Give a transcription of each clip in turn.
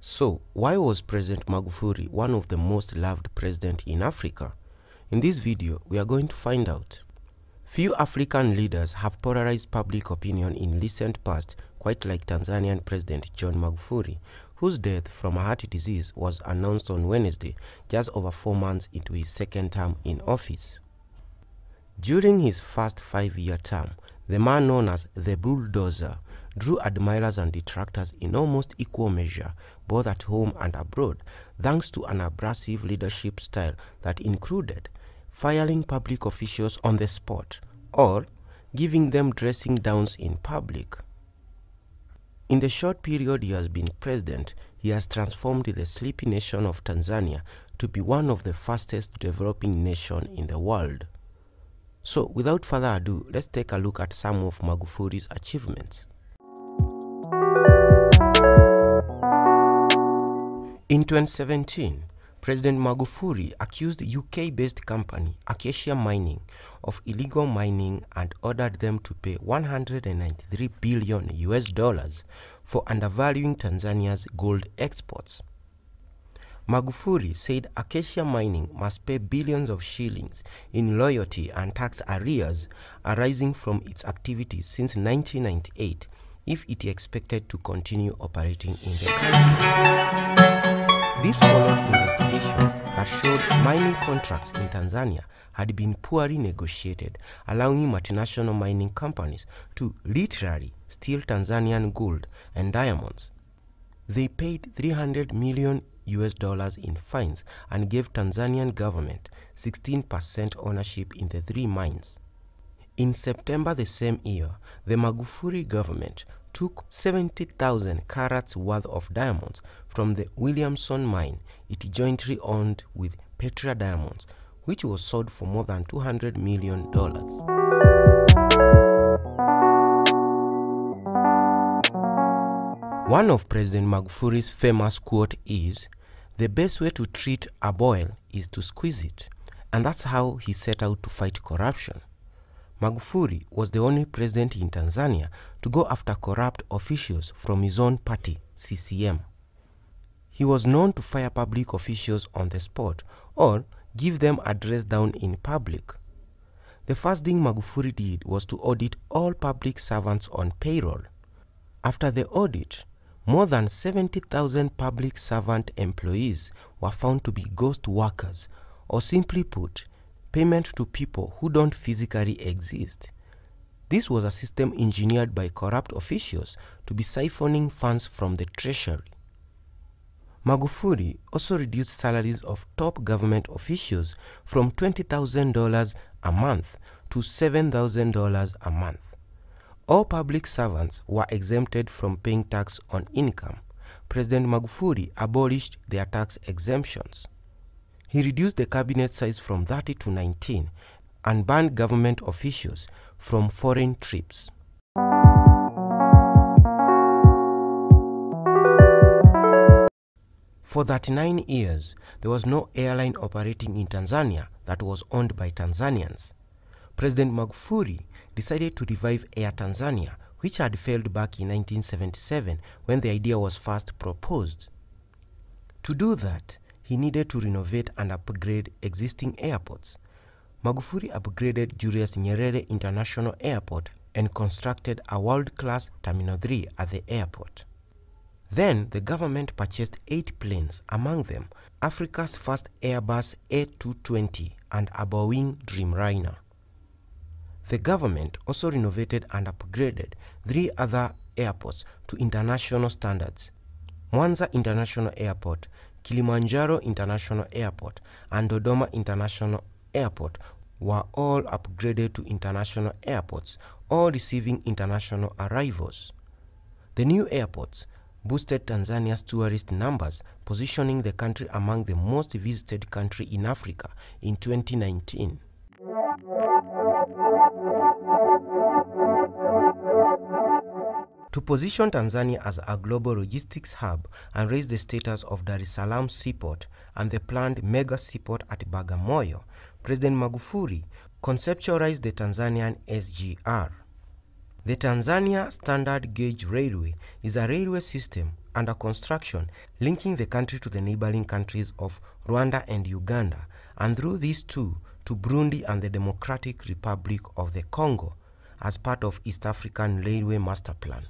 So, why was President Magufuli one of the most loved president in Africa? In this video, we are going to find out. Few African leaders have polarized public opinion in recent past, quite like Tanzanian President John Magufuli, whose death from heart disease was announced on Wednesday, just over four months into his second term in office. During his first five-year term, the man known as the bulldozer drew admirers and detractors in almost equal measure, both at home and abroad, thanks to an abrasive leadership style that included firing public officials on the spot or giving them dressing downs in public. In the short period he has been president, he has transformed the sleepy nation of Tanzania to be one of the fastest developing nations in the world. So, without further ado, let's take a look at some of Magufuri's achievements. In 2017, President Magufuli accused UK-based company Acacia Mining of illegal mining and ordered them to pay 193 billion US dollars for undervaluing Tanzania's gold exports. Magufuli said Acacia Mining must pay billions of shillings in loyalty and tax arrears arising from its activities since 1998 if it is expected to continue operating in the country. This followed investigation that showed mining contracts in Tanzania had been poorly negotiated, allowing multinational mining companies to literally steal Tanzanian gold and diamonds. They paid 300 million US dollars in fines and gave Tanzanian government 16% ownership in the three mines. In September the same year, the Magufuli government took 70,000 carats worth of diamonds from the Williamson mine it jointly owned with Petra Diamonds, which was sold for more than $200 million. One of President Magufuri's famous quote is, the best way to treat a boil is to squeeze it. And that's how he set out to fight corruption. Magufuli was the only president in Tanzania to go after corrupt officials from his own party, CCM. He was known to fire public officials on the spot or give them a dress down in public. The first thing Magufuli did was to audit all public servants on payroll. After the audit, more than 70,000 public servant employees were found to be ghost workers, or simply put, payment to people who don't physically exist. This was a system engineered by corrupt officials to be siphoning funds from the treasury. Magufuli also reduced salaries of top government officials from $20,000 a month to $7,000 a month. All public servants were exempted from paying tax on income. President Magufuli abolished their tax exemptions. He reduced the cabinet size from 30 to 19 and banned government officials from foreign trips. For 39 years, there was no airline operating in Tanzania that was owned by Tanzanians. President Magufuli decided to revive Air Tanzania, which had failed back in 1977 when the idea was first proposed. To do that, he needed to renovate and upgrade existing airports. Magufuli upgraded Julius Nyerere International Airport and constructed a world-class Terminal 3 at the airport. Then the government purchased eight planes, among them Africa's first Airbus A220 and a Boeing Dreamliner. The government also renovated and upgraded three other airports to international standards. Mwanza International Airport, Kilimanjaro International Airport, and Dodoma International Airport were all upgraded to international airports, all receiving international arrivals. The new airports boosted Tanzania's tourist numbers, positioning the country among the most visited country in Africa in 2019. To position Tanzania as a global logistics hub and raise the status of Dar es Salaam seaport and the planned mega seaport at Bagamoyo, President Magufuli conceptualized the Tanzanian SGR. The Tanzania Standard Gauge Railway is a railway system under construction linking the country to the neighboring countries of Rwanda and Uganda, and through these two to Burundi and the Democratic Republic of the Congo as part of East African Railway Master Plan.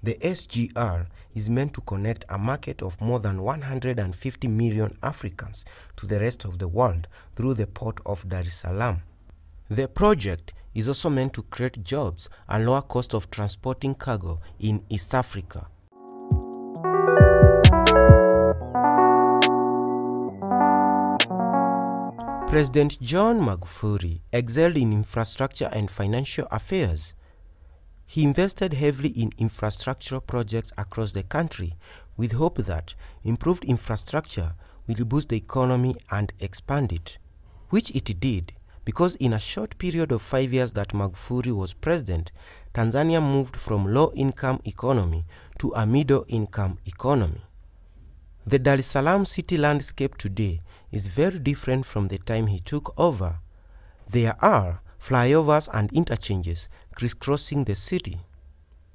The SGR is meant to connect a market of more than 150 million Africans to the rest of the world through the port of Dar es Salaam. The project is also meant to create jobs and lower cost of transporting cargo in East Africa. President John Magufuli excelled in infrastructure and financial affairs he invested heavily in infrastructure projects across the country with hope that improved infrastructure will boost the economy and expand it, which it did because in a short period of five years that Magufuli was president, Tanzania moved from low-income economy to a middle-income economy. The Dar es Salaam city landscape today is very different from the time he took over. There are flyovers and interchanges crisscrossing the city.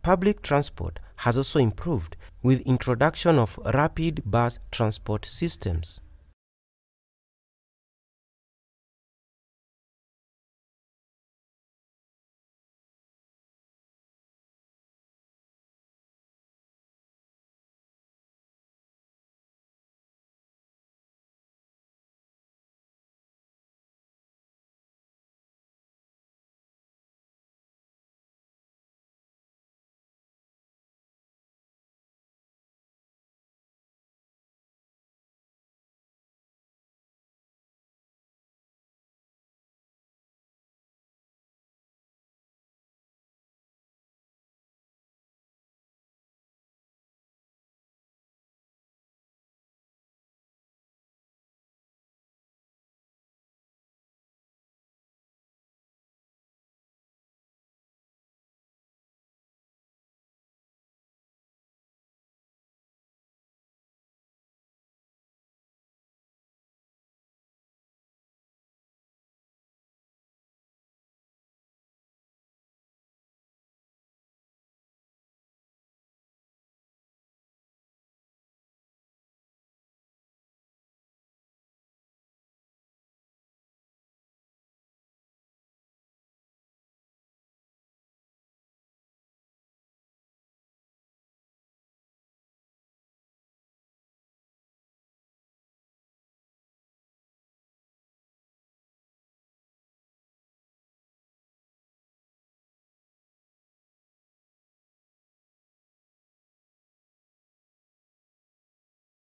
Public transport has also improved with introduction of rapid bus transport systems.